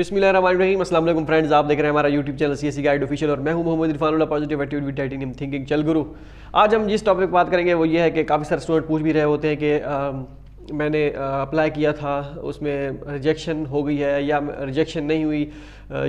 बिस्मिल्लाम Aslam friends आप देख रहे हैं हमारा YouTube channel C S guide official और मैं हूं Mohammad Irfan positive attitude thinking चल गुरु आज हम जिस टॉपिक बात करेंगे वो ये है कि काफ़ी सारे स्टूडेंट पूछ भी रहे होते हैं कि मैंने अप्लाई किया था उसमें रिजेक्शन हो गई है या रिजेक्शन नहीं हुई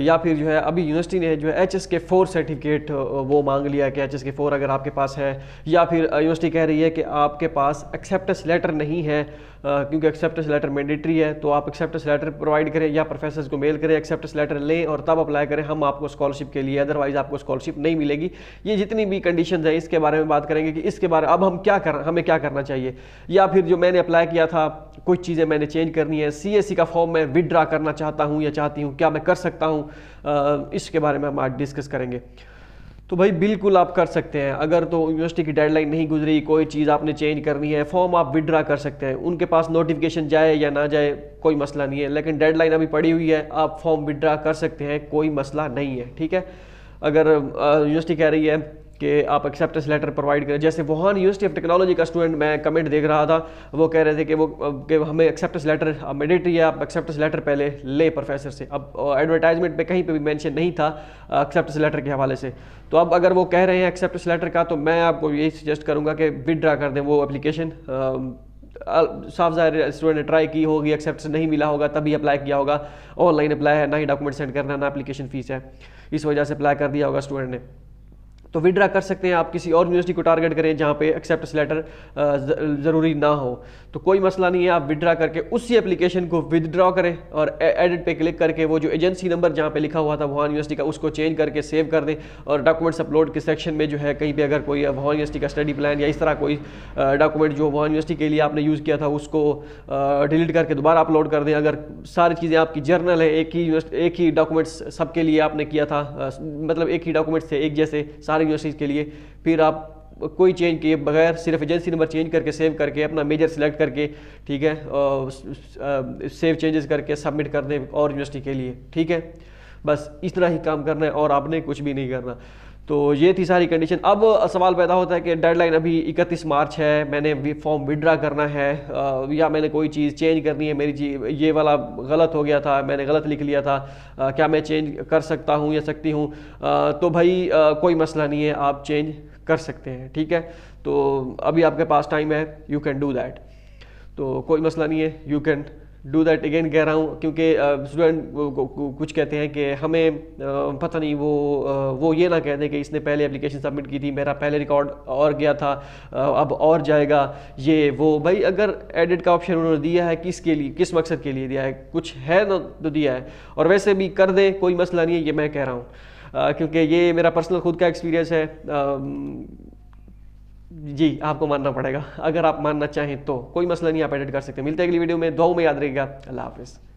या फिर जो है अभी यूनिवर्सिटी ने जो है H S K four certificate वो मांग लिया कि एच एस के फोर अगर आपके पास है या फिर यूनिवर्सिटी कह रही है कि आपके पास एक्सेप्टेंस लेटर नहीं है क्योंकि एक्सेप्टेंस लेटर मैंडेटरी है तो आप एक्सेप्टेंस लेटर प्रोवाइड करें या प्रोफेसर को मेल करें एक्सेप्टेंस लेटर लें और तब अप्लाई करें हम आपको स्कॉलरशिप के लिए अदरवाइज़ आपको स्कॉलरशिप नहीं मिलेगी ये जितनी भी कंडीशन है इसके बारे में बात करेंगे कि इसके बारे अब हम क्या कर हमें क्या करना चाहिए या फिर जो मैंने अप्लाई किया किया था कुछ चीज़ें मैंने चेंज करनी है सी का फॉर्म मैं विदड्रा करना चाहता हूँ या चाहती हूँ क्या मैं कर सकता हूँ इसके बारे में हम आज डिस्कस करेंगे तो भाई बिल्कुल आप कर सकते हैं अगर तो यूनिवर्सिटी की डेडलाइन नहीं गुजरी कोई चीज़ आपने चेंज करनी है फॉर्म आप विदड्रा कर सकते हैं उनके पास नोटिफिकेशन जाए या ना जाए कोई मसला नहीं है लेकिन डेडलाइन अभी पड़ी हुई है आप फॉर्म विदड्रा कर सकते हैं कोई मसला नहीं है ठीक है अगर यूनिवर्सिटी कह रही है कि आप एक्सेप्टेंस लेटर प्रोवाइड करें जैसे वुहान यूनिवर्सिटी ऑफ टेक्नोलॉजी का स्टूडेंट मैं कमेंट देख रहा था वो कह रहे थे कि वो कि हमें एक्सेप्टेंस लेटर मेडिटरी है आप एक्सेप्टेंस लेटर पहले ले प्रोफेसर से अब एडवर्टाइजमेंट पे कहीं पर भी मैंशन नहीं था एक्सेप्टेंस लेटर के हवाले से तो अब अगर वो कह रहे हैं एक्सेप्टेंस लेटर का तो मैं आपको यही सजेस्ट करूँगा कि विदड्रा कर दें वो अपलीकेशन साफ जाहिर स्टूडेंट ने ट्राई की होगी एक्सेप्ट नहीं मिला होगा तभी अप्लाई किया होगा ऑनलाइन अप्लाई है ना ही डॉक्यूमेंट सेंड करना ना अप्लीकेशन फ़ीस है इस वजह से अप्लाई कर दिया होगा स्टूडेंट ने तो विड्रा कर सकते हैं आप किसी और यूनिवर्सिटी को टारगेट करें जहाँ पे एक्सेप्टेंस लेटर ज़रूरी ना हो तो कोई मसला नहीं है आप विड्रा करके उसी एप्लीकेशन को विदड्रॉ करें और एडिट पे क्लिक करके वो जो एजेंसी नंबर जहाँ पे लिखा हुआ था वुहान यूनिवर्सिटी का उसको चेंज करके सेव कर दें और डॉक्यूमेंट्स अपलोड के सेक्शन में जो है कहीं पर अगर कोई वुहान यूनिवर्सिटी का स्टडी प्लान या इस तरह कोई डॉक्यूमेंट जो वुहान यूनिवर्सिटी के लिए आपने यूज़ किया था उसको डिलीट करके दोबारा अपलोड कर दें अगर सारी चीज़ें आपकी जर्नल है एक ही एक ही डॉक्यूमेंट्स सबके लिए आपने किया था मतलब एक ही डॉक्यूमेंट्स थे एक जैसे सारे सारे यूनिवर्सिटीज़ के लिए फिर आप कोई चेंज किए बगैर सिर्फ एजेंसी नंबर चेंज करके सेव करके अपना मेजर सेलेक्ट करके ठीक है और सेव चेंजेस करके सबमिट कर दें और यूनिवर्सिटी के लिए ठीक है बस इस तरह ही काम करना है और आपने कुछ भी नहीं करना तो ये थी सारी कंडीशन अब सवाल पैदा होता है कि डेडलाइन अभी इकतीस मार्च है मैंने फॉर्म विड्रा करना है या मैंने कोई चीज़ चेंज करनी है मेरी चीज ये वाला गलत हो गया था मैंने गलत लिख लिया था क्या मैं चेंज कर सकता हूँ या सकती हूँ तो भाई कोई मसला नहीं है आप चेंज कर सकते हैं ठीक है तो अभी आपके पास टाइम है यू कैन डू दैट तो कोई मसला नहीं है you can do that again कह रहा हूँ क्योंकि स्टूडेंट कुछ कहते हैं कि हमें पता नहीं वो वो ये ना कह दें कि इसने पहले एप्लीकेशन सबमिट की थी मेरा पहले रिकॉर्ड और गया था अब और जाएगा ये वो भाई अगर एडिट का ऑप्शन उन्होंने दिया है किस के लिए किस मकसद के लिए दिया है कुछ है ना तो दिया है और वैसे भी कर दें कोई मसला नहीं है ये मैं कह रहा हूँ क्योंकि ये मेरा पर्सनल खुद का एक्सपीरियंस है आ, जी आपको मानना पड़ेगा अगर आप मानना चाहें तो कोई मसला नहीं आप एडिट कर सकते मिलते हैं अगली वीडियो में दो में याद रहेगा अल्लाह हाफिज़